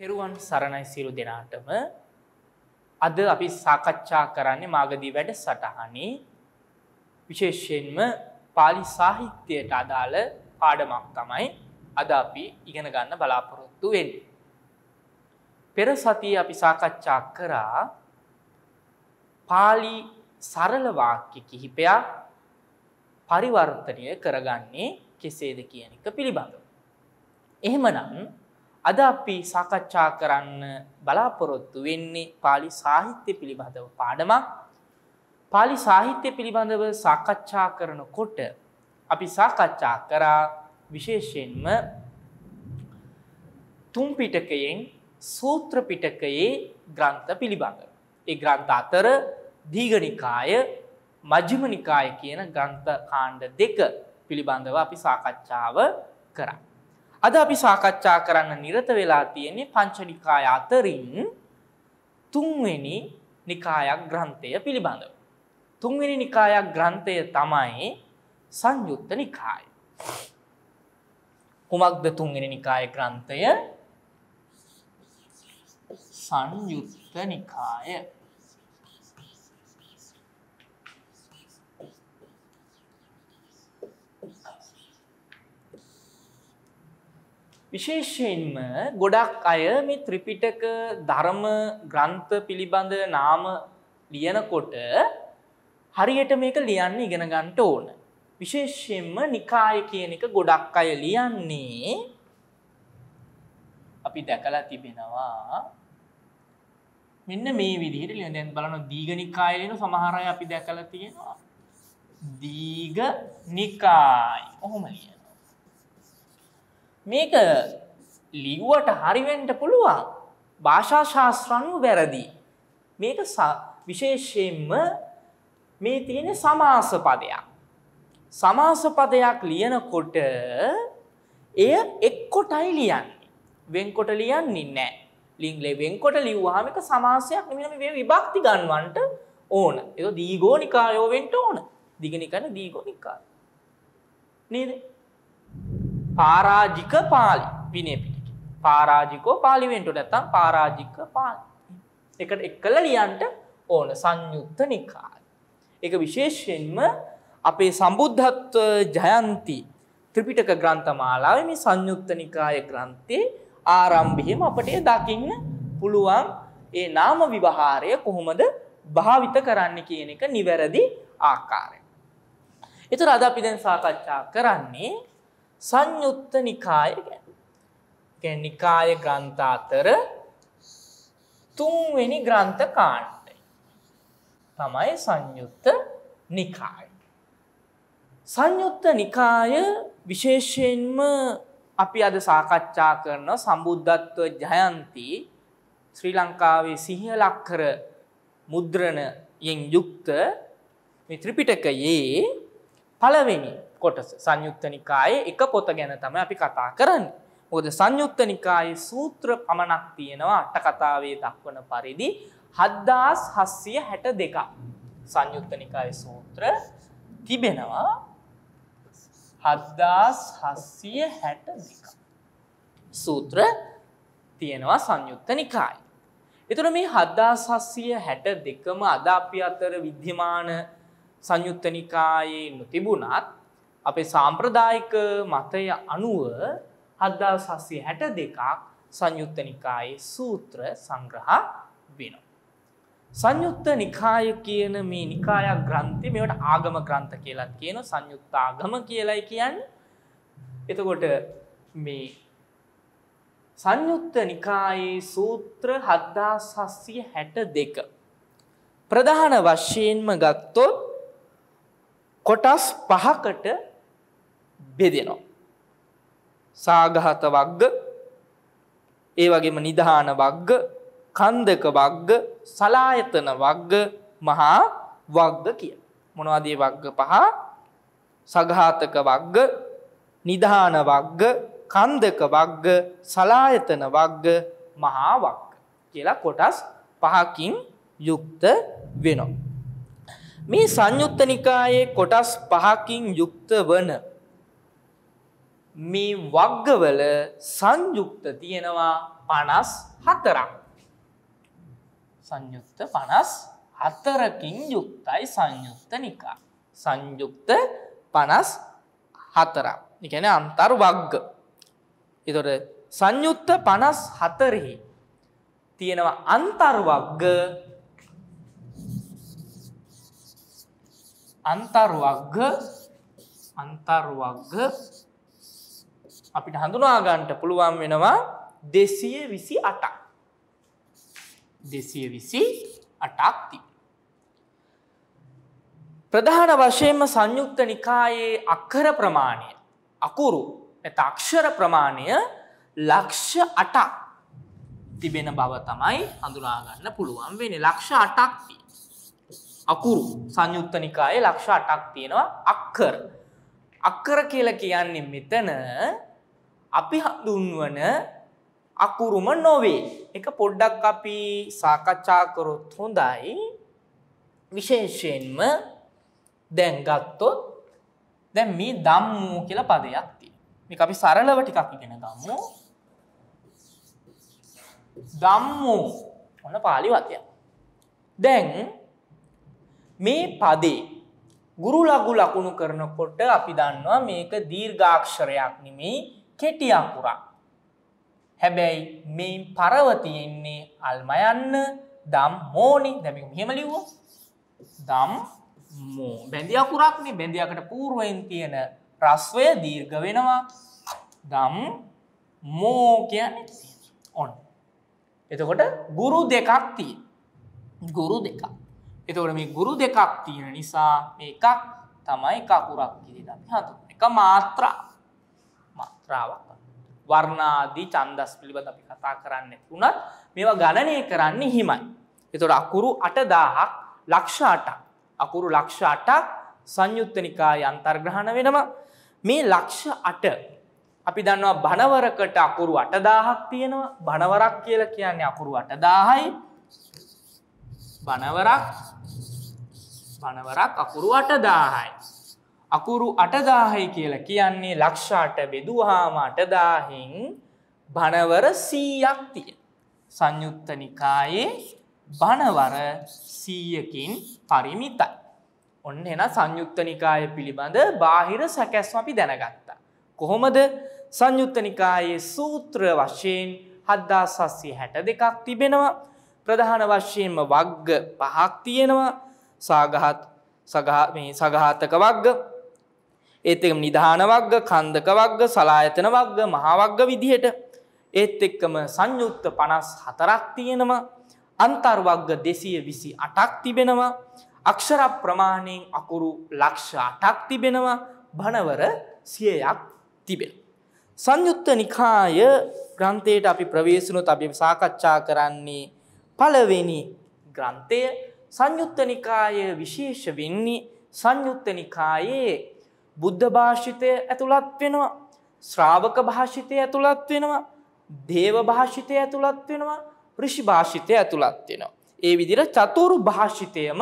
තෙරුවන් සරණයි සිරු දෙනාටම අද අපි සාකච්ඡා කරන්නේ මාගදී වැඩ සටහනේ විශේෂයෙන්ම පාලි සාහිත්‍යයට අදාළ පාඩමක් තමයි අද අපි ඉගෙන ගන්න බලාපොරොත්තු වෙන්න. පෙර සතිය අපි සාකච්ඡා කරා පාලි සරලවාක්‍ය කිහිපයක් පරිවර්තනය කරගන්නේ කෙසේද කියන එක පිළිබඳව. එහෙමනම් අද අපි සාකච්ඡා කරන්න බලාපොරොත්තු වෙන්නේ පාලි සාහිත්‍ය පිළිබඳව පාඩමක් පාලි සාහිත්‍ය පිළිබඳව සාකච්ඡා කරන කොට අපි සාකච්ඡා කරා විශේෂයෙන්ම තුම්පිටකයෙන් සූත්‍රපිටකයේ ග්‍රන්ථ පිළිබඳ. ඒ ග්‍රන්ථ අතර දීගනිකාය මජිමනිකාය කියන ග්‍රන්ථ කාණ්ඩ දෙක පිළිබඳව අපි සාකච්ඡාව කරා. අද අපි සාකච්ඡා කරන්න නිරත වෙලා තියෙන්නේ පංචනිකාය අතරින් තුන්වෙනි නිකායක් ග්‍රන්ථය පිළිබඳව. තුන්වෙනි නිකායක් ග්‍රන්ථය තමයි සංයුත්ත නිකාය. කුමක්ද තුන්වෙනි නිකාය ග්‍රන්ථය? සංයුත්ත නිකාය. විශේෂයෙන්ම ගොඩක් අය මේ ත්‍රිපිටක ධර්ම ග්‍රන්ථ පිළිබඳ නාම ලියනකොට හරියට මේක ලියන්න ඉගෙන ගන්නට ඕන. විශේෂයෙන්ම නිකාය කියන එක ගොඩක් අය ලියන්නේ අපි දැකලා තිබෙනවා මෙන්න මේ විදිහට ලියන දැන් බලන දීඝ නිකාය ලියන සමහර අය අපි දැකලා තියෙනවා දීඝ නිකාය. ඔහොම ලියන මේක ලිව්වට හරිවෙන්ට පුළුවන් භාෂා ශාස්ත්‍රණු වැරදි. මේක විශේෂයෙන්ම මේ තියෙන සමාසපදයක්. සමාසපදයක් ලියනකොට එය එක්කොටයි ලියන්නේ. වෙන්කොට ලියන්නේ නෑ. ලිංගලේ වෙන්කොට ලිව්වාම එක සමාසයක් නෙමෙයි මේ විභක්ති ගන්නවන්ට ඕන. ඒක දීගෝනිකායෝ වෙන්න ඕන. දිගනිකන දීගෝනිකාය. නේද? පාරාජික පාලි විනේ පිටික. පාරාජිකෝ පාලිවෙන්ටු නැත්තම් පාරාජික පාලි. එකට එක් කල ලියන්ට ඕන සංයුත්ත නිකාල. එක විශේෂයෙන්ම අපේ සම්බුද්ධත්ව ජයන්ති ත්‍රිපිටක ග්‍රන්ථමාලාව මේ සංයුක්ත නිකාය ග්‍රන්ථේ ආරම්භිහිම අපට දකින්න පුළුවන් ඒ නාම විභහාරය කොහොමද භාවිත කරන්න කියන එක නිවැරදි ආකාරය. එතුර අද අපිදැන් සාකච්ඡා කරන්නේ සංයුත්ත නිකාය ගැන නිකාය ග්‍රන්ථාතර තුන්වෙනි ග්‍රන්ථ කාණ්ඩයි තමයි සංයුත්ත නිකාය. සංයුත්ත නිකාය විශේෂයෙන්ම අපි අද සාකච්ඡා කරන සම්බුද්ධත්ව ජයන්ති ශ්‍රී ලංකාවේ සිහලක්කර මුද්‍රණයෙන් යුක්ත ත්‍රිපිටකයේ පළවෙනි කොටස සංයුත්තනිකායේ එක පොත ගැන තම අපි කතා කරන්න. හොද සංයුත්තනිකායේ සූත්‍ර පමණක් තියෙනවා අට කතාවේ දක්වන පරිදි හද්දාස් හස්සිය හැට දෙක සංයුත්තනිකාය සූත්‍ර තිබෙනවා හද්දාස් හස්සිය හැට දෙක සූත්‍ර තියෙනවා සංයුත්ත නිකායි. එතුන මේ හද්දාස් හස්සිය හැට දෙකම අදාපි අතර විද්‍යමාන සංයුත්ත නිකායේ නොතිබුණත් අපේ සාම්ප්‍රදායික මතය අනුව හද්දා සස්සේ හැට දෙකක් සංයුත්ත නිකායේ සූත්‍ර සංග්‍රහ වෙනවා. සංයුත්ත නිකාය කියන මේ නිකායක් ග්‍රන්ථි මෙට ආගම ග්‍රන්ථ කියලත් කියන සංයුත්තාගම කියලයි කියන්න එතකොට මේ සංයුත්ත නිකායේ සූත්‍ර හද්දා සස්සිය හැට දෙක. ප්‍රධාන වශයෙන්ම ගත්තොත් කොටස් පහකට බෙදෙනවා. සාගහත වක්ග ඒ වගේම නිධාන වක්ග කන්දක වක්ග සලායතන වක්ග මහා වක්ග කිය. මොනවාදේ වක්ග පහ සඝාතක වක්ග නිධාන වක්ග කන්දක වක්ග සලායතන වක්ග මහා වක්ග කියලා කොටස් පහකින් යුක්ත වෙනවා. මේ සංයුත්ත නිකායේ කොටස් පහකින් යුක්ත වන මේ වග්ගවල සංයුක්ත තියෙනවා පනස් හතරක් සංයුක්ත පනස් හතරකින් යුක්තයි සංයුක්ත නිකා සංයුක්ත පනස් හතරක් එකන අන්තරු වග්ග එතොට සංයුත්ත පනස් හතරෙහි තියෙනවා අන්තර්වග්ග අන්තර්වග්ග අන්තර්වග්ග අපිට හඳුනාගන්ට පුළුවන් වෙනවා දෙසිය විසි අටක් දෙසිය විසි අටක් ති. ප්‍රධාන වශයෙන්ම සංයුක්ත නිකායේ අක්කර ප්‍රමාණය අකුරු තක්ෂර ප්‍රමාණය ලක්ෂ අටක් තිබෙන බව තමයි හඳුනාගන්න පුළුවන් වෙන ලක්ෂ අටක් තිය. අකුරු සංයුක්ත නිකායේ ලක්ෂ අටක් තියෙනවා අක්කර. අක්කර කියල කියන්නේ මෙතන අපි හඳුන්වන අකුරුම නොවේ. එක පොඩ්ඩක් අපි සාකච්ඡා කරොත් හොඳයි. විශේෂයෙන්ම දැන් ගත්තොත් දැන් මේ ධම්මෝ කියලා පදයක් තියෙනවා. මේක අපි සරලව ටිකක් ඉගෙන ගමු. ධම්මෝ ඔන්න පාලි වචනය. දැන් මේ පදේ ගුරු ලඝු ලකුණු කරනකොට අපි දන්නවා මේක දීර්ඝාක්ෂරයක් නෙමෙයි කෙටි අකුරක්. හැබැයි මෙයින් පරවතියෙන්නේ අල්මයන්න දම් මෝනි දැමි හෙමලිව්ව දම් මෝ බැඳි අකුරක්නේ බැඳියකට පූර්ුවෙන් තියෙන ප්‍රස්වය දීර්ග වෙනවා දම් මෝ කියන්නේ ඔන්න එතකොට ගුරු දෙකක් තිය ගුරු දෙකක් එතකොට මේ ගුරු දෙකක් තියෙන නිසා එකක් තමයි කකුරක් කිරි හතු එක මාත්‍රා මාත්‍රාවක් වර්ණාදී චන්දස් පිළිබඳ අපි කතා කරන්න වනත් මේවා ගණනය කරන්න හිමයි. එතොට අකුරු අටදාහක් ලක්ෂාටක් අකුරු ලක්ෂ අටක් සංයුත්තනිකා යන්තර්ග්‍රහණ වෙනම මේ ලක්ෂ අට අපි දන්නවා බණවරකට අකුරු අටදාහක් තියෙනවා බණවරක් කියල කියන්නේ අකුරු අටදාහයි බණවරක් බණවරක් අකුරු අටදාහයි අකුරු අටදාහයි කියල කියන්නේ ලක්ෂාට බෙදුහාම අටදාහින් බණවර සීයක් තිය. සංයුත්ත නිකායේ බණවර සීයකින් පරිමිතයි. ඔන්න එන සංයුත්ත නිකාය පිළිබඳ බාහිර සැකැස් අපි දැනගත්තා. කොහොමද සංයුත්ත නිකායේ සූත්‍ර වශයෙන් හද්දා සස්සේ හැට දෙකක් තිබෙනවා. ප්‍රධාන වශයෙන්ම වග්ග පහක් තියෙනවා සාගහත් සගහාතක වග්ග ඒත් එක නිධාන වර්ග කන්දක වර්ග සලායතන වර්ග මහාවර්ග විදිහට ඒත් එක්කම සංයුක්ත පනස් හතරක් තියෙනවා අන්තර්වර්ග දෙසිය විසි අටක් තිබෙනවා අක්ෂර ප්‍රමාණයෙන් අකුරු ලක්ෂ අටක් තිබෙනවා බණවර සියයක් තිබෙන. සංයුත්ත නිකාය ග්‍රන්ථයට අපි ප්‍රවේශනොත් අපි සාකච්ඡා කරන්නේ පළවෙනි ග්‍රන්ථය සංයුත්ත නිකාය විශේෂ වෙන්නේ සංයුත්ත නිකායේ බුද්ධ භාෂිතය ඇතුළත් වෙනවා ශ්‍රාවක භාෂිතය ඇතුළත් වෙනවා දේව භාෂිතය ඇතුළත් වෙනවා ඍෂි භාෂිතය ඇතුළත් වෙනවා. ඒ විදිහට චතුරු භාෂිතයම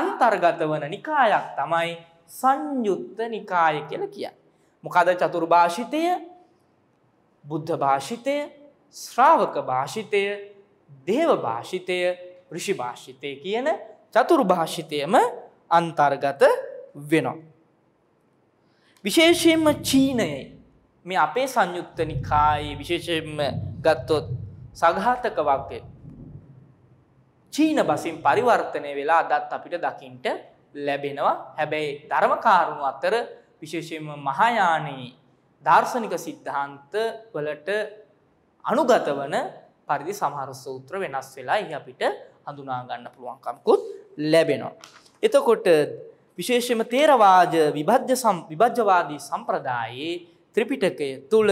අන්තර්ගත වන නිකායක් තමයි සංයුත්ත නිකාය කියලා කියන්නේ. මොකද චතුරු භාෂිතය බුද්ධ භාෂිතය ශ්‍රාවක භාෂිතය දේව භාෂිතය ඍෂි භාෂිතය කියන චතුරු භාෂිතයම අන්තර්ගත වෙනවා. විශේෂයෙන්ම චීනය මේ අපේ සංයුක්තනි කායේ විශේෂයෙන්ම ගත්තොත් සඝාතක වක්ය චීන බසින් පරිවර්තනය වෙලා අදත් අපිට දකින්ට ලැබෙනවා හැබැයි ධර්මකාරුණු අතර විශේෂයෙන්ම මහායානී දාර්ශනික සිද්ධාන්ත වලට අනුගත වන පරිදි සමහර සූත්‍ර වෙනස් වෙලා එහි අපිට හඳුනාගන්න පුළුවන්කම්කුත් ලැබෙනවා. එතකොට විශේෂම තේරවාද විභජ්‍ය විභජ්‍යවාදී සම්ප්‍රදායේ ත්‍රිපිටකය තුළ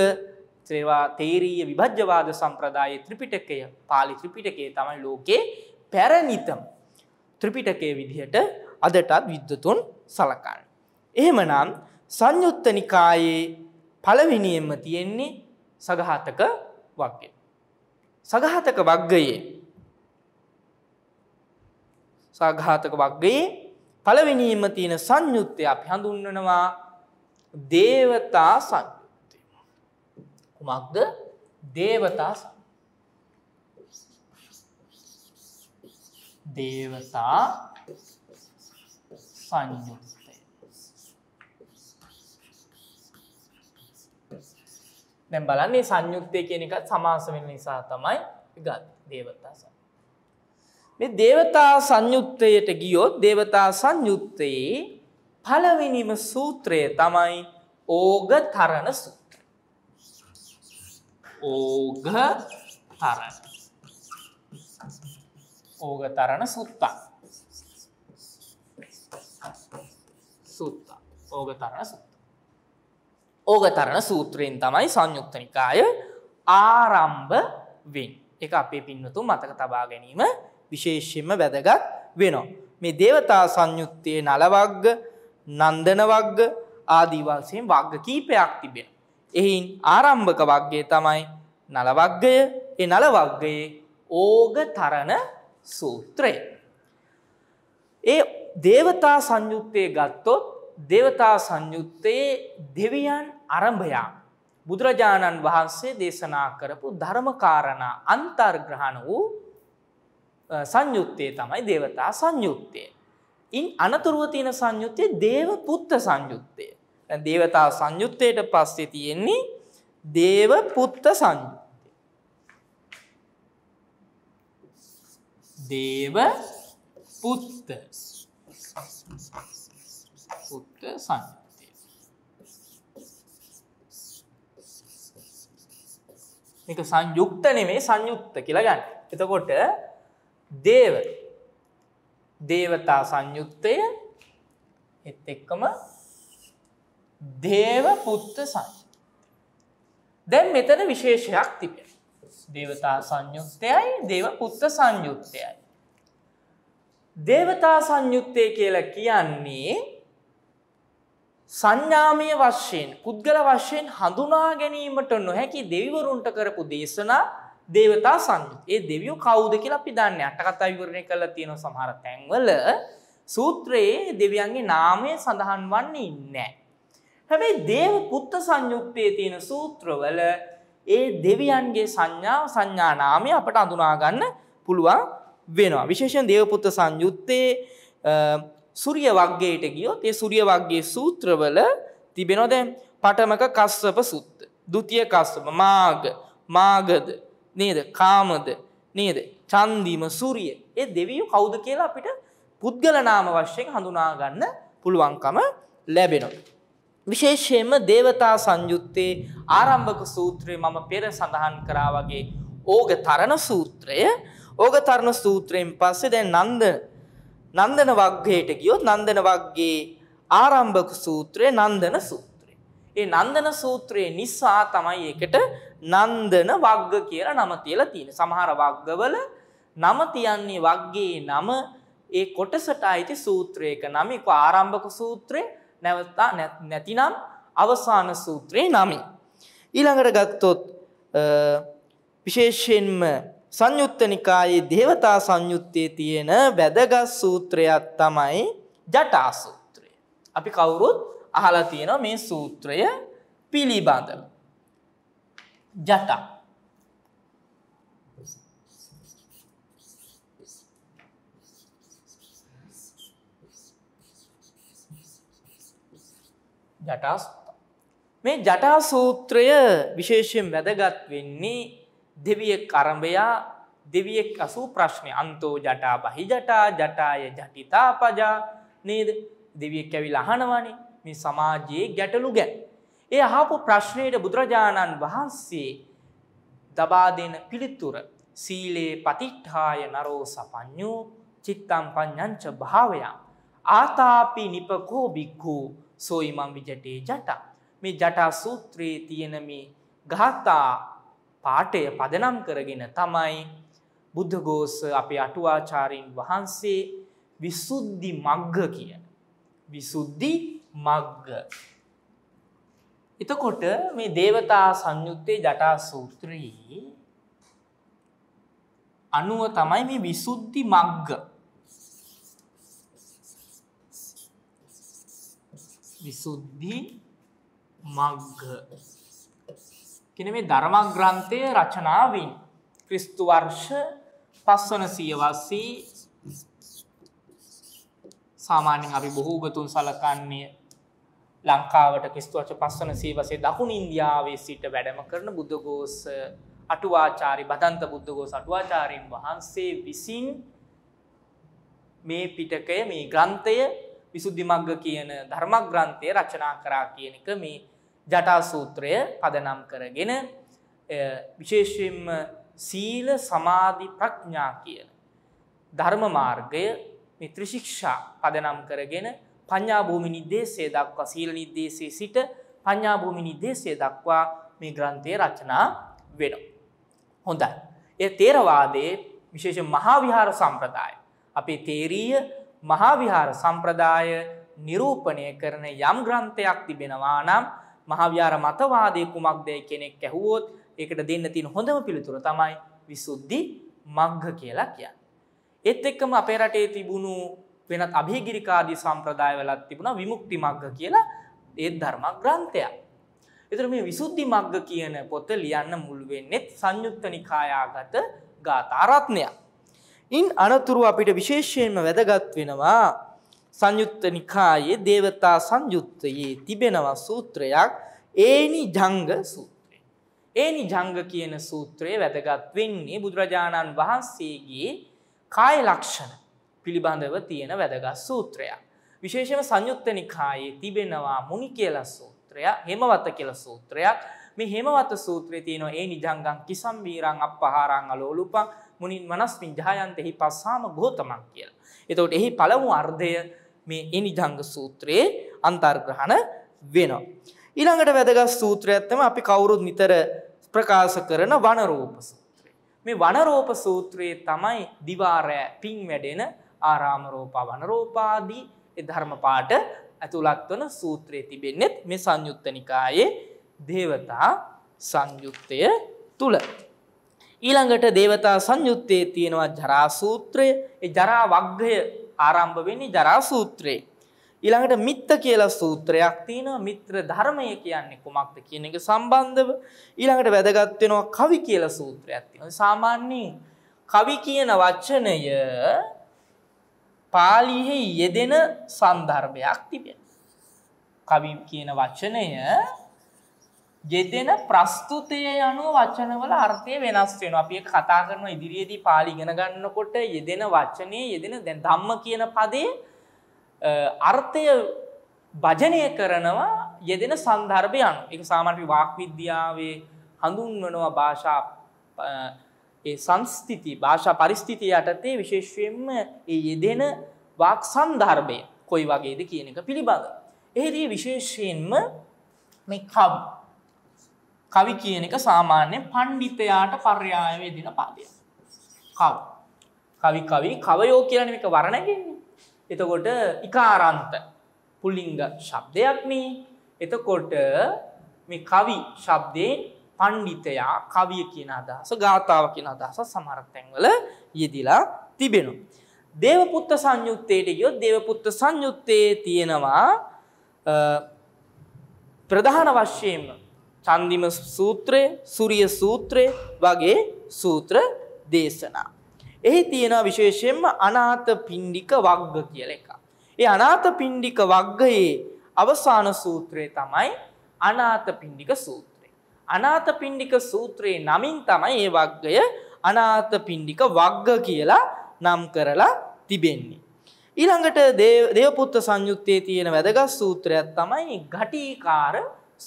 ත්‍රේවා තේරීය විභජ්‍යවාද සම්ප්‍රදායේ ත්‍රිපිටකය පාලි ත්‍රිපිටකයේ තමයි ලෝකේ පැරණිතම් ත්‍රිපිටකයේ විදිහට අදටත් විද්වතුන් සලකන්න. එහෙමනම් සංයුත්ත නිකායේ පළවෙනියෙන්ම තියෙන්නේ සගහතක වක්ගය. සගහතක වක්ගයේ සගහතක වක්ගයේ පළවෙනීම තියෙන සංයුත්තය අප හඳුන්නනවා දේවතා සංයුත්තය. කුමක්ද දේවතා දේවතා සංයුත්තය. දැම් බලන්නේ සංයුත්තය කියන එක සමාස වෙන නිසා තමයි ගත් දේවතා සං. මේ දේවතා සංයුත්තයට ගියොත් දේවතා සංයුත්තයේ පළවෙනිම සූත්‍රය තමයි ඕග තරණ සූත්‍ර. ඕග තරණ. ඕග තරණ සුත්තා. සුත්තා. ඕග තරණ සුත්තා. ඕග තරණ සූත්‍රයෙන් තමයි සංයුක්තනිකාය ආරම්භ වෙන්. එක අපේ පින්නතු මතක තබා ගැනීම විශේෂයෙන්ම වැදගත් වෙනවා. මේ දේවතා සංයුත්තේ නලවග්ග, නන්දනවග්ග ආදී වශයෙන් වග්ග කීපයක් තිබෙන. එයින් ආරම්භක වග්ගය තමයි නලවග්ගය. ඒ නලවග්ගයේ ඕගතරණ සූත්‍රය. ඒ දේවතා සංයුත්තේ ගත්තොත් දේවතා සංයුත්තේ දෙවියන් අරඹයා බුදුරජාණන් වහන්සේ දේශනා කරපු ධර්මකාරණ අන්තර්ග්‍රහණ වූ සංයුත්තය තමයි දේවතා සංයුත්තය. ඉන් අනතුරුව තියෙන සංයුත්තය දේව පුත්ත සංයුත්තය. දේවතා සංයුත්තයට පස්සේ තියෙන්නේ දේව පුත්ත සංයුත්තය. දේව පුත්ත පුත්ත සංයුත්තය. මේක සංයුක්ත නෙමේ සංයුක්ත කියලා ගන්න. එතකොට දේව දේවතා සංයුක්තය එත් එක්කම දේව පුත්ත සං දැන් මෙතන විශේෂයක් තිබෙන දේවතා සංයුක්තයයි දේව පුත්ත සංයුක්තයයි දේවතා සංයුත්තය කියලා කියන්නේ සංඥාමය වශයෙන් පුද්ගල වශයෙන් හඳුනා ගැනීමට නොහැකි දෙවිවරුන්ට කරපු දේශනා දේවතා සං ඒ දෙවියෝ කවුද කියලා අපි දන්න අට කතා විවරණය කරලා තියෙන සමහර තැන්වල සූත්‍රයේ දෙවියන්ගේ නාමය සඳහන් වන්නේ නැහැ. හැබැයි දේව පුත්ත සංයුක්තයේ තියෙන සූත්‍රවල ඒ දෙවියන්ගේ සංඥා සංඥා නාමය අපට අඳුනා ගන්න පුළුවන් වෙනවා. විශේෂයෙන් දේව පුත්ත සංයුත්තේ සූර්ය වග්ගයට ගියොත් ඒ සූර්ය වග්ගයේ සූත්‍රවල තිබෙනවා දැන් පඨමක කස්සප සුත්ත, ဒုတိ ය කස්සප මාග, මාගද, නේද කාමද නේද චන්දීම සූරිය ඒ දෙවියෝ කවුද කියලා අපිට පුද්ගල නාම වශයෙන් හඳුනාගන්න පුළුවන්කම ලැබෙනවා. විශේෂයෙන්ම දේවතා සංයුත්තේ ආරම්භක සූත්‍රය මම පෙර සඳහන් කරා වගේ ඕග තරණ සූත්‍රය ඕග තරණ සූත්‍රයෙන් පස්සේ දැන් නන්ද නන්දන වග්ගයට ගියොත් නන්දන වග්ගයේ ආරම්භක සූත්‍රය නන්දන සූත්‍රය ඒ නන්දන සූත්‍රයේ නිසා තමයි ඒකට නන්දන වග්ග කියලා නම තියලා තියෙන්නේ. සමහර වග්ගවල නම තියන්නේ වග්ගයේ නම ඒ කොටසට අයිති සූත්‍රයක නම ඒක ආරම්භක සූත්‍රේ නැවතා නැතිනම් අවසාන සූත්‍රේ නමයි. ඊළඟට ගත්තොත් විශේෂයෙන්ම සංයුත්ත නිකායේ දේවතා සංයුත්තේ තියෙන වැදගත් සූත්‍රයක් තමයි ජටා සූත්‍රය. අපි කවුරුත් අහලා තියෙනවා මේ සූත්‍රය පිළිබඳව. ජටා ජටාස්ත මේ ජටා සූත්‍රය විශේෂයෙන් වැදගත් වෙන්නේ දෙවියෙක් කරඹයා දෙවියෙක් අසූ ප්‍රශ්නය අන්තෝ ජටා බහි ජටා ජටාය ජටිතා පජා නේද දෙවියෙක් ඇවිල් අහනවනේ මේ සමාජයේ ගැටලු ගැන්. ඒ අහපු ප්‍රශ්නයට බුදුරජාණන් වහන්සේ දබා දෙන පිළිතුර සීලේ පතිට්ඨාය නරෝ සපඤ්ඤෝ චිත්තම් පඤ්ඤංච භාවයං ආතාපි නිපකෝ බික්ඛු සෝයිමං විජටේ ජට මේ ජටා සූත්‍රයේ තියෙන මේ ගාථා පාඨය පදනම් කරගෙන තමයි බුද්ධඝෝෂ අපේ අටුවාචාරින් වහන්සේ විසුද්ධි මග්ග කියන විසුද්ධි මග්ග. එතකොට මේ දේවතා සංයුත්තේ ජටා සූත්‍රයේ අනුව තමයි මේ විසුද්ධි මග්ග විසුද්ධි මග්ග කෙන මේ ධර්මග්‍රන්ථය රචනාවෙන් ක්‍රිස්තු වර්ෂ පස්වන සියවස්සී සාමාන්‍යෙන් අපි බොහෝගතුන් සලකන්නේ ලංකාවට කිස්තුවර්ච පස්වන සීවසේ දකුණ ඉන්දියාවේ සිට වැඩම කරන බුද්ධගෝස අටුවාචාරි බදන්ත බුද්ධගෝස අටුවාචාරීන් වහන්සේ විසින් මේ පිටකය මේ ග්‍රන්ථය විසුද්ධිමග්ග කියන ධර්ම ග්‍රන්ථය රචනා කරා කියන එක මේ ජටා සූත්‍රය පදනම් කරගෙන විශේෂයෙන්ම සීල සමාධි ප්‍රඥා කියන ධර්ම මාර්ගය මිත්‍රශික්ෂා පදනම් කරගෙන පඤ්ඥාභූමි නිදේශය දක්වා සීල නිදේශේ සිට පඤ්ඥාභූමි නිදේශය දක්වා මේ ග්‍රන්ථය රචනා වෙන. හොඳයි. එය තේරවාදයේ විශේෂ මහාවිහාර සම්ප්‍රදාය. අපේ තේරීය මහාවිහාර සම්ප්‍රදාය නිරූපණය කරන යම් ග්‍රන්ථයක් තිබෙනවා නම් මහාවිහාර මතවාදය කුමක්දය කෙනෙක් ඇහුවෝත් ඒකට දෙන්න තින හොඳම පිළිතුර තමයි විසුද්ධි මංග කියලා කියන්න. එත් එක්කම අපේ රටේ තිබුණු වෙනත් අභිගිරිකාදී සම්ප්‍රදාය වෙලත් තිබුණ විමුක්ති මග්ග කියලා ඒත් ධර්ම ග්‍රන්ථයක්. එතර මේ විසුද්ධි මග්ග කියන පොත ලියන්න මුල් වෙන්නෙත් සංයුක්ත නිකායාගත ගාථාරත්නයක්. ඉන් අනතුරු අපිට විශේෂයෙන්ම වැදගත් වෙනවා සංයුත්ත නිකායේ දේවතා සංයුත්තයේ තිබෙනවා සූත්‍රයක් ඒනි ජංග සූත්‍රය. ඒනි ජංග කියන සූත්‍රයේ වැදගත් වෙන්නේ බුදුරජාණන් වහන්සේගේ කාය ලක්ෂණ පිළිබඳව තියෙන වැදගත් සූත්‍රයක්. විශේෂම සංයුක්ත නිකායේ තිබෙනවා මුනි කියලා සූත්‍රය හෙමවත කියල සූත්‍රයක් මේ හෙමවත සූත්‍රය තියන ඒ නිජංගන් කිසම්බීරං අපහාරං අලෝලුපං මුනින් මනස්මින් ජායන්තෙහි පස්සාම ගෝතමක් කියලා. එතවට එහි පළමු අර්ධය මේ එනිජංග සූත්‍රයේ අන්තර්ග්‍රහණ වෙනවා. ඉළඟට වැදගත් සූත්‍රයත්තම අපි කවුරුත් නිතර ප්‍රකාශ කරන වනරූප සූත්‍රය. මේ වනරෝප සූත්‍රයේ තමයි දිවාරෑ පින් වැඩෙන ආරාමරෝපා වනරෝපාදී ධර්මපාට ඇතුළත් වන සූත්‍රයේ තිබෙන්නෙත් මේ සංයුත්තනිකායේ දේවතා සංයුත්තය තුළ. ඊළඟට දේවතා සංයුත්තයේ තියෙනවා ජරාසූත්‍රය ජරා වග්ගය ආරම්භ වෙන්නේ ජරාසූත්‍රයේ. ඊළඟට මිත්ත කියලා සූත්‍රයක් තියෙනවා මිත්‍ර ධර්මය කියන්නේ කුමක්ද කියන එක සම්බන්ධව ඊළඟට වැදගත් වෙනවා කවි කියලා සූත්‍රයක් තියෙනවා. සාමාන්‍යයෙන් කවි කියන වචනය පාලිහි යෙදෙන සන්දර්භයක් තිබෙන. කවි කියන වචනය යෙදෙන ප්‍රස්තුතය යනු වචනවල අර්ථය වෙනස් වෙන අපිය කතා කරන ඉදිරියේදී පාලිගෙන ගන්නකොට යෙදෙන වචනය යෙදෙන දැන් ධම්ම කියන පදේ අර්ථය භජනය කරනවා යෙදෙන සන්දර්භයන් එක සාමාන්‍ය වාක් විද්‍යාවේ හඳුන්වනවා භාෂා ඒ සංස්තිති භාෂා පරිස්ථිති යටතේ විශේෂයෙන්ම ඒ යෙදෙන වාක් සන්ධර්භය කොයි වගේද කියන එක පිළිබඳ. එහිදී විශේෂයෙන්ම මේ කව් කවි කියන එක සාමාන්‍ය පණ්ඩිතයාට පර්යායවය දින පාදය. කව් කවි කවි කවයෝ කියන එක වරණගන්නේ. එතකොට ඉකාරන්ත පුල්ලිංග ශබ්දයක් මේ එතකොට මේ කවි ශබ්දයෙන් පණ්ඩිතයා කවිය කියන අදහස ගාථාව කියන අදහස සමරතැන්වල යෙදිලා තිබෙනු. දේවපුත්ත සංයුත්තයට ගියොත් දේවපුත්ත සංයුත්තයේ තියෙනවා ප්‍රධාන වශයෙන්ම චන්දිම සූත්‍රය සුරිය සූත්‍රය වගේ සූත්‍ර දේශනා. එහි තියෙන විශේෂයෙන්ම අනාත පින්ඩික වග්ග කියල එක. ඒ අනාත පින්ඩික වග්ගයේ අවසාන සූත්‍රය තමයි අනාත පින්ඩික සූත්‍ර. අනාථපිණ්ඩික සූත්‍රයේ නමින් තමයි මේ වග්ගය අනාථපිණ්ඩික වග්ග කියලා නම් කරලා තිබෙන්නේ. ඊළඟට දේවපුත්ත සංයුත්තේ තියෙන වැදගත් සූත්‍රයක් තමයි ඝටිකාර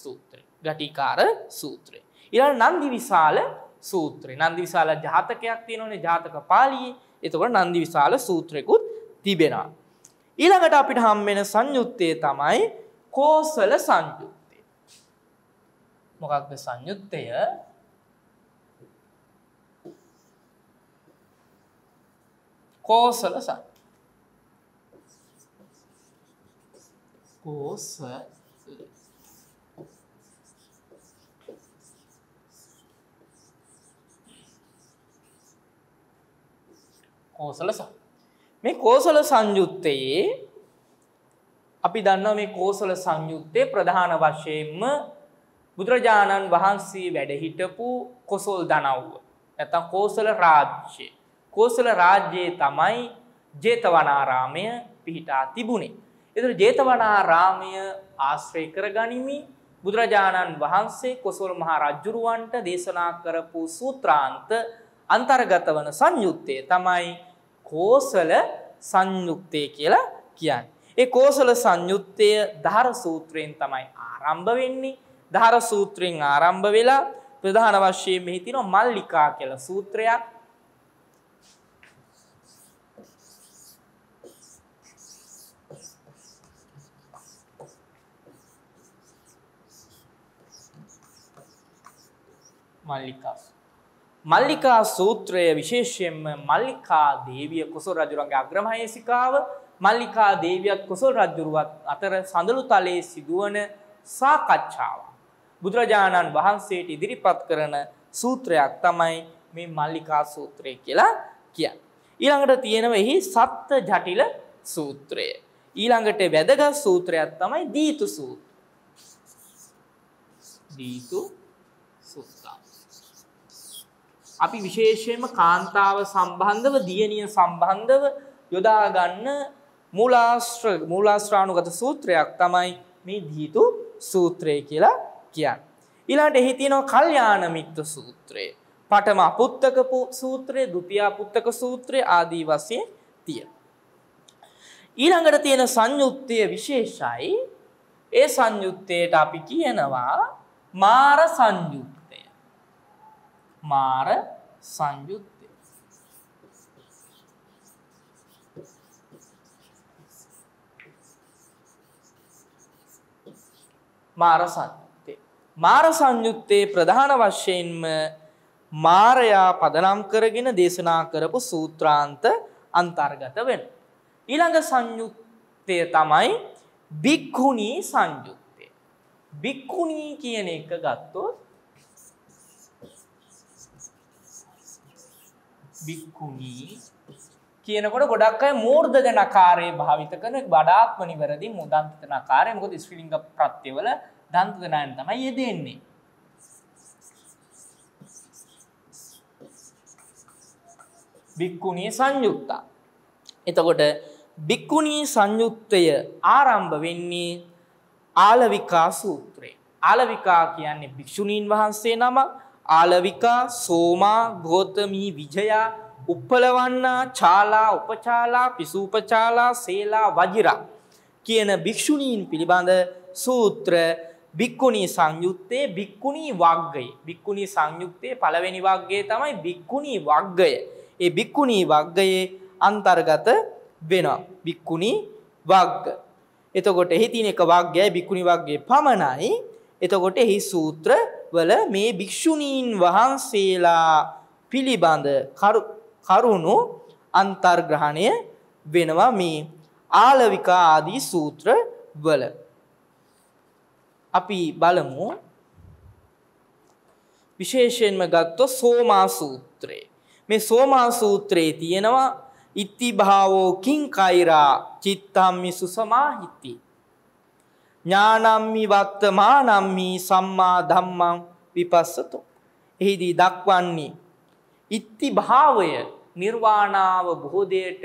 සූත්‍රය. ඝටිකාර සූත්‍රය. ඊළඟ නන්දි විශාල සූත්‍රය. නන්දි විශාල ජාතකයක් තියෙනවනේ ජාතක පාළියේ. එතකොට නන්දි විශාල සූත්‍රෙකුත් තිබෙනවා. ඊළඟට අපිට හම් වෙන සංයුත්තේ තමයි කෝසල සංයුත්. මොකක්ද සංයුත්තය කෝසල සත් කෝස කෝසල ස මේ කෝසල සංයුත්තයේ අපි දන්න මේ කෝසල සංයුත්තය ප්‍රධාන වශයෙන්ම බුදුරජාණන් වහන්සේ වැඩහිටපු කොසොල් දනව්ව. ඇතම් කෝසල රාජ්‍යය. කෝසල රාජ්‍යයේ තමයි ජේතවනාරාමය පිහිටා තිබුණේ. එතුර ජේතවනාරාමය ආශ්‍රය කර ගනිමි බුදුරජාණන් වහන්සේ කොසොල් මහා රජ්ජුරුවන්ට දේශනා කරපු සූත්‍රාන්ත අන්තර්ගත වන සංයුත්තය තමයි කෝසල සංයුක්තය කියලා කියන්න. ඒ කෝසල සංයුත්තය ධර සූත්‍රයෙන් තමයි ආරම්භ වෙන්නේ ධාර සූත්‍රයෙන් ආරම්භ වෙලා ප්‍රධාන වශයෙන් මෙහි තියෙනවා මල්ලිකා කියලා සූත්‍රයක්. මල්ලිකා මල්ලිකා සූත්‍රය විශේෂයෙන්ම මල්ලිකා දේවිය කුසල් රජුරන්ගේ අග්‍රමහේසිකාව මල්ලිකා දේවියත් කුසල් රජුරුවත් අතර සඳලු තලයේ සිදුවන සාකච්ඡාවක්. බුදුරජාණන් වහන්සේට ඉදිරිපත් කරන සූත්‍රයක් තමයි මේ මල්ලිකා සූත්‍රය කියලා කියන්න. ඊළඟට තියෙනව එහි සත්ත ජටිල සූත්‍රය. ඊළඟට වැදගත් සූත්‍රයක් තමයි දීතු සූත්‍ර. දීතු සුත්තා. අපි විශේෂයෙන්ම කාන්තාව සම්බන්ධව දියණිය සම්බන්ධව යොදා ගන්න මූලාශ්‍ර මූලාශ්‍රාණුගත සූත්‍රයක් තමයි මේ දීතු සූත්‍රය කියලා කියන්. ඉලාට එහි තියෙනවා කල්යාන මිත්‍ර සූත්‍රයේ. පටම අපුත්තක සූත්‍රයේ දුතියා පුත්තක සූත්‍රය ආදී වශයෙන් තියෙන. ඊළඟට තියෙන සංයුත්තය විශේෂයි ඒ සංයුත්තයට අපි කියනවා මාර සංයුක්තය මාර සංයුත්තය මාර සංයුක්තය මාර සංයුත්තේ ප්‍රධාන වශයෙන්ම මාරයා පදනම් කරගෙන දේශනා කරපු සූත්‍රාන්ත අන්තර්ගත වෙන. ඊළඟ සංයුත්තය තමයි භික්ඛුණී සංයුත්තේ. භික්ඛුණී කියන එක ගත්තොත් භික්ඛුණී කියනකොට ගොඩක් අය මෝර්ධජනකාරයේ භාවිත කරන වඩාත්ම නිවැරදි මුදන්තනකාරය මොකද ස්ත්‍රීලිංග ප්‍රත්‍යවල දන්තු ගණන් තමයි යෙදෙන්නේ බික්කුණී සංයුක්තා එතකොට බික්කුණී සංයුත්තය ආරම්භ වෙන්නේ ආලවිකා සූත්‍රයේ ආලවිකා කියන්නේ භික්‍ෂුණීන් වහන්සේ නම ආලවිකා සෝමා ගෝතමී විජයා උප්පලවන්නා චාලා උපචාලා පිසූපචාලා සේලා වජිරා කියන භික්‍ෂුණීන් පිළිබඳ සූත්‍ර භික්කුණී සංයුත්තේ භික්කුණී වග්ගයේ භික්කුණී සංයුක්තයේ පළවෙනි වග්ගේ තමයි භික්කුණී වග්ගය. ඒ භික්කුණී වග්ගයේ අන්තර්ගත වෙනවා. භික්කුණී වග්ග. එතකොට එහි තියෙන එක වග්ගයයි භික්කුණී වග්ගයේ පමණයි. එතකොට එහි සූත්‍ර වල මේ භික්ෂුණීන් වහන්සේලා පිළිබඳ කරුණු අන්තර්ග්‍රහණය වෙනවා මේ ආලවිකා ආදී සූත්‍ර වල අපි බලමු විශේෂයෙන්ම ගත්තොත් සෝමා සූත්‍රය. මේ සෝමා සූත්‍රයේ තියෙනවා ඉති භාවෝ කිං කෛරා චිත්තම්මි සුසමාහිති. ඥානම්මි වත්තමානම්මි සම්මා ධම්මං විපස්සතෝ. එහිදී දක්වන්නේ ඉති භාවය නිර්වාණාව බොහෝදයට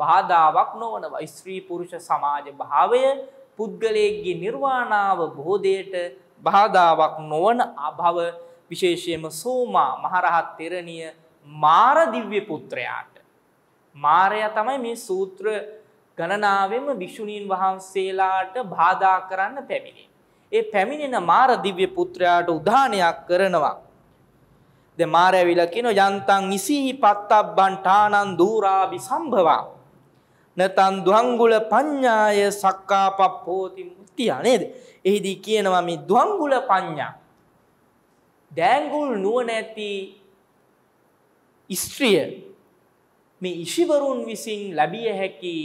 බාධාවක් නොවනවා ස්ත්‍රී පුරුෂ සමාජ භාවය පුද්ගලයෙක්ගේ නිර්වාණාව බෝධයට බාධාවක් නොවන අභව විශේෂයම සෝමා මහරහත් තෙරණිය මාර දිව්‍ය පුත්‍රයාට. මාරය තමයි මේ සූත්‍ර ගණනාවෙම භික්ෂුණීන් වහන්සේලාට බාධා කරන්න පැමිණේ. ඒ පැමිණෙන මාර දිව්‍ය පුත්‍රයාට උදානයක් කරනවා. ද මාරැවිල කියන යන්තන් ඉසිහි පත්තබ්බන් ටානන් දූරාබි සම්භවා. නැතන් දුහංගුල පඤ්ඤාය සක්කා පප්පෝති මුත්‍තිය නේද? එහිදී කියනවා මේ දුහංගුල පඤ්ඤා. දෑංගුල් නුවණ ඇති ස්ත්‍රිය මේ ඉෂිවරුන් විසින් ලැබිය හැකි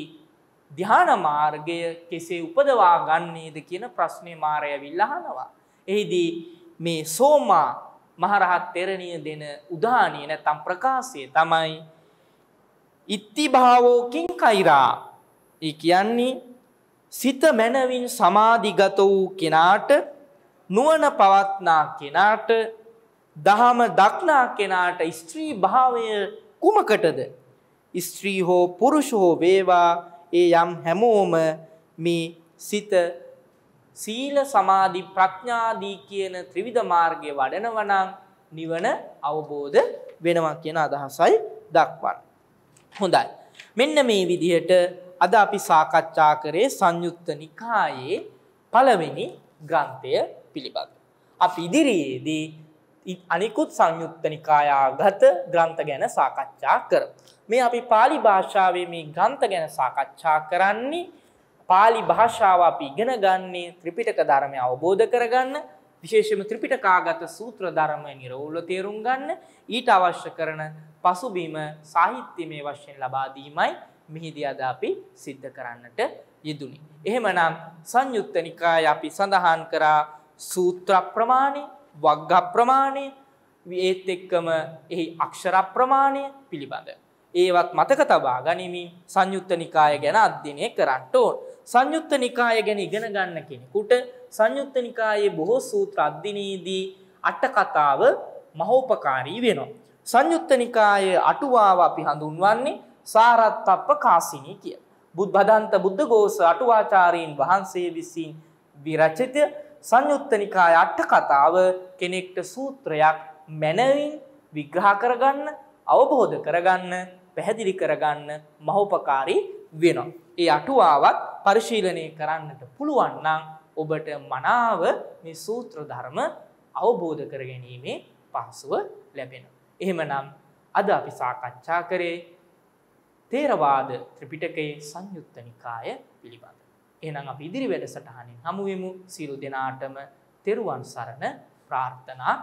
ධ්‍යාන මාර්ගය කෙසේ උපදවා ගන්නේද කියන ප්‍රශ්නේ මාරය විල්ලහනවා. එහිදී මේ සෝමා මහරහත් තෙරණිය දෙන උදානිය නැත්නම් ප්‍රකාශය තමයි ඉත්තිභාවෝකින් කෛරා. ඒ කියන්නේ සිත මනවින් සමාධිගත වූ කෙනාට නුවණ පවත්නා කෙනාට දහම දක්නා කෙනාට ස්ත්‍රී භාවය කුමකටද? ස්ත්‍රී හෝ පුරුෂ හෝ වේවා ඒ යම් හැමෝම මේ සිත සීල සමාධි ප්‍රඥාදී කියන ත්‍රිවිධ මාර්ගයේ වඩනවනම් නිවන අවබෝධ වෙනවා කියන අදහසයි දක්වන්නේ. හොඳයි. මෙන්න මේ විදිහට අද අපි සාකච්ඡා කරේ සංයුත්ත නිකායේ පළවෙනි ග්‍රන්ථය පිළිබඳ. අපි ඉදිරියේදී අනිකුත් සංයුත්ත නිකායාගත ග්‍රන්ථ ගැන සාකච්ඡා කර. මේ අපි පාලි භාෂාවේ මේ ග්‍රන්ථ ගැන සාකච්ඡා කරන්නේ පාලි භාෂාව අපි ඉගෙන ගන්නේ ත්‍රිපිටක ධර්මය අවබෝධ කරගන්න විශේෂම ත්‍රිපිටකාගත සූත්‍ර ධර්මය නිරවුල්ල තේරුම් ගන්න ඊට අවශ්‍ය කරන පසුබීම සාහිත්‍යමය වශයෙන් ලබාදීමයි මිහිදී අද අපි සිද්ධ කරන්නට යෙදුනි. එහෙමනම් සංයුත්ත නිකාය අපි සඳහන් කරා සූත්‍ර ප්‍රමාණය වග්ග ප්‍රමාණය ඒත් එක්කම එහි අක්ෂර ප්‍රමාණය පිළිබඳ. ඒවත් මතක තබා ගනිමින් සංයුත්ත නිකාය ගැන අධ්‍යනය කරන්නට ඕන්. සංයුත්ත නිකාය ගැන ඉගෙන ගන්න කෙනෙකුට සංයුත්ත නිකායේ බොහෝ සූත්‍ර අධ්‍යනයේදී අට කතාව මහෝපකාරී වෙනවා. සංයුත්ත නිකායේ අටුවාව අපි හඳුන්වන්නේ සාරත්තප්ප කාසිනී කිය. බුද්ධදන්ත බුද්ධඝෝස අටුවාචාරීන් වහන්සේ විසින් විරචිත සංයුත්ත නිකාය අට කතාව කෙනෙක්ට සූත්‍රයක් මැනවින් විග්‍රහ කරගන්න අවබෝධ කරගන්න පැහැදිලි කරගන්න මහෝපකාරී වෙනවා. ඒ අටුවාවත් පරිශීලනය කරන්නට පුළුවන් නම් ඔබට මනාව මේ සූත්‍ර ධර්ම අවබෝධ කරගැනීමේ පහසුව ලැබෙන. එහෙමනම් අද අපි සාකච්ඡා කරේ තේරවාද ත්‍රිපිටකයේ සංයුත්තනිකාය පිළිබඳ. එහනම් අපි ඉදිරි වැඩසටහනින් හමුවමු සිරු දෙනාටම තෙරුවන් සරණ ප්‍රාර්ථනා